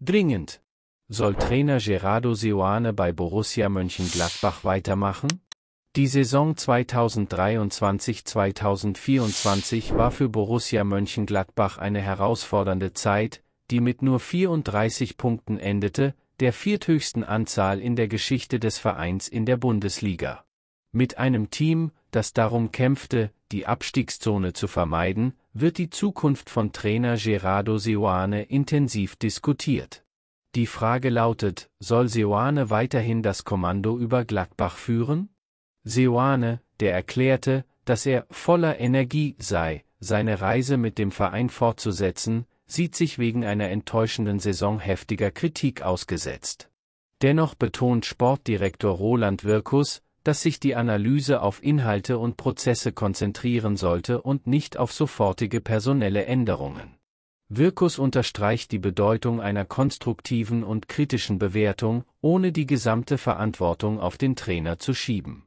Dringend. Soll Trainer Gerardo Seoane bei Borussia Mönchengladbach weitermachen? Die Saison 2023-2024 war für Borussia Mönchengladbach eine herausfordernde Zeit, die mit nur 34 Punkten endete, der vierthöchsten Anzahl in der Geschichte des Vereins in der Bundesliga. Mit einem Team, das darum kämpfte, die Abstiegszone zu vermeiden, wird die Zukunft von Trainer Gerardo Seoane intensiv diskutiert. Die Frage lautet, soll Seoane weiterhin das Kommando über Gladbach führen? Seoane, der erklärte, dass er voller Energie sei, seine Reise mit dem Verein fortzusetzen, sieht sich wegen einer enttäuschenden Saison heftiger Kritik ausgesetzt. Dennoch betont Sportdirektor Roland Wirkus, dass sich die Analyse auf Inhalte und Prozesse konzentrieren sollte und nicht auf sofortige personelle Änderungen. Wirkus unterstreicht die Bedeutung einer konstruktiven und kritischen Bewertung, ohne die gesamte Verantwortung auf den Trainer zu schieben.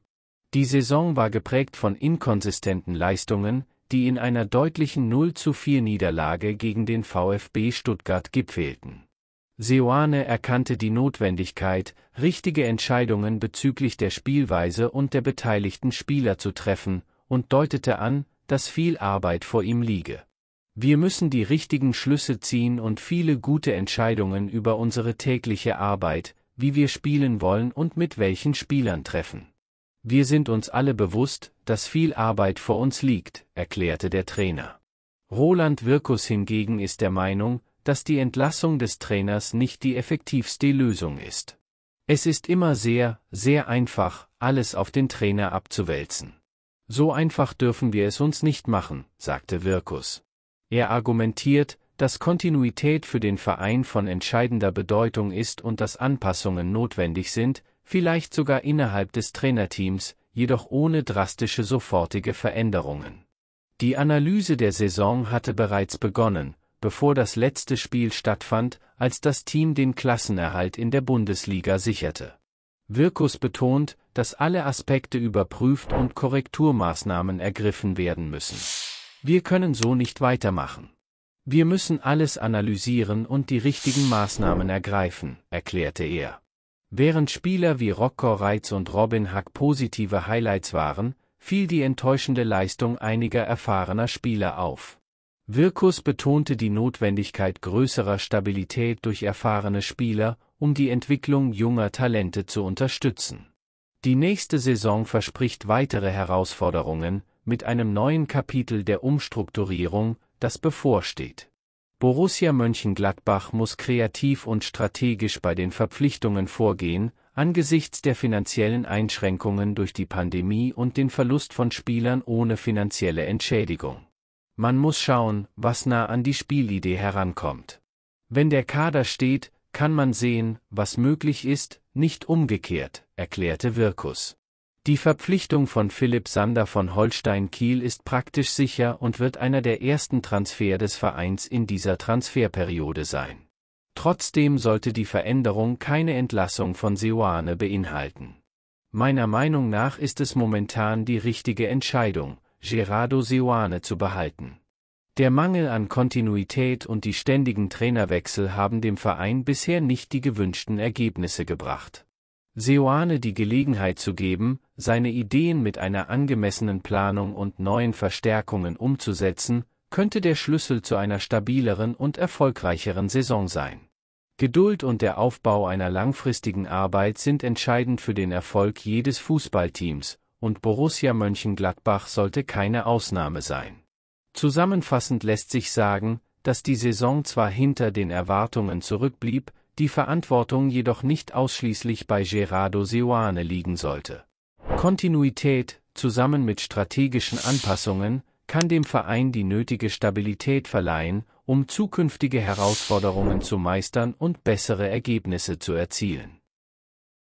Die Saison war geprägt von inkonsistenten Leistungen, die in einer deutlichen 0 zu 4 Niederlage gegen den VfB Stuttgart gipfelten. Seoane erkannte die Notwendigkeit, richtige Entscheidungen bezüglich der Spielweise und der beteiligten Spieler zu treffen, und deutete an, dass viel Arbeit vor ihm liege. Wir müssen die richtigen Schlüsse ziehen und viele gute Entscheidungen über unsere tägliche Arbeit, wie wir spielen wollen und mit welchen Spielern treffen. Wir sind uns alle bewusst, dass viel Arbeit vor uns liegt, erklärte der Trainer. Roland Wirkus hingegen ist der Meinung, dass die Entlassung des Trainers nicht die effektivste Lösung ist. Es ist immer sehr, sehr einfach, alles auf den Trainer abzuwälzen. So einfach dürfen wir es uns nicht machen, sagte Wirkus. Er argumentiert, dass Kontinuität für den Verein von entscheidender Bedeutung ist und dass Anpassungen notwendig sind, vielleicht sogar innerhalb des Trainerteams, jedoch ohne drastische sofortige Veränderungen. Die Analyse der Saison hatte bereits begonnen, bevor das letzte Spiel stattfand, als das Team den Klassenerhalt in der Bundesliga sicherte. Wirkus betont, dass alle Aspekte überprüft und Korrekturmaßnahmen ergriffen werden müssen. Wir können so nicht weitermachen. Wir müssen alles analysieren und die richtigen Maßnahmen ergreifen, erklärte er. Während Spieler wie Rocco Reitz und Robin Hack positive Highlights waren, fiel die enttäuschende Leistung einiger erfahrener Spieler auf. Wirkus betonte die Notwendigkeit größerer Stabilität durch erfahrene Spieler, um die Entwicklung junger Talente zu unterstützen. Die nächste Saison verspricht weitere Herausforderungen mit einem neuen Kapitel der Umstrukturierung, das bevorsteht. Borussia Mönchengladbach muss kreativ und strategisch bei den Verpflichtungen vorgehen, angesichts der finanziellen Einschränkungen durch die Pandemie und den Verlust von Spielern ohne finanzielle Entschädigung. Man muss schauen, was nah an die Spielidee herankommt. Wenn der Kader steht, kann man sehen, was möglich ist, nicht umgekehrt, erklärte Wirkus. Die Verpflichtung von Philipp Sander von Holstein Kiel ist praktisch sicher und wird einer der ersten Transfer des Vereins in dieser Transferperiode sein. Trotzdem sollte die Veränderung keine Entlassung von Seoane beinhalten. Meiner Meinung nach ist es momentan die richtige Entscheidung, Gerardo Seoane zu behalten. Der Mangel an Kontinuität und die ständigen Trainerwechsel haben dem Verein bisher nicht die gewünschten Ergebnisse gebracht. Seoane die Gelegenheit zu geben, seine Ideen mit einer angemessenen Planung und neuen Verstärkungen umzusetzen, könnte der Schlüssel zu einer stabileren und erfolgreicheren Saison sein. Geduld und der Aufbau einer langfristigen Arbeit sind entscheidend für den Erfolg jedes Fußballteams, und Borussia Mönchengladbach sollte keine Ausnahme sein. Zusammenfassend lässt sich sagen, dass die Saison zwar hinter den Erwartungen zurückblieb, die Verantwortung jedoch nicht ausschließlich bei Gerardo Seoane liegen sollte. Kontinuität, zusammen mit strategischen Anpassungen, kann dem Verein die nötige Stabilität verleihen, um zukünftige Herausforderungen zu meistern und bessere Ergebnisse zu erzielen.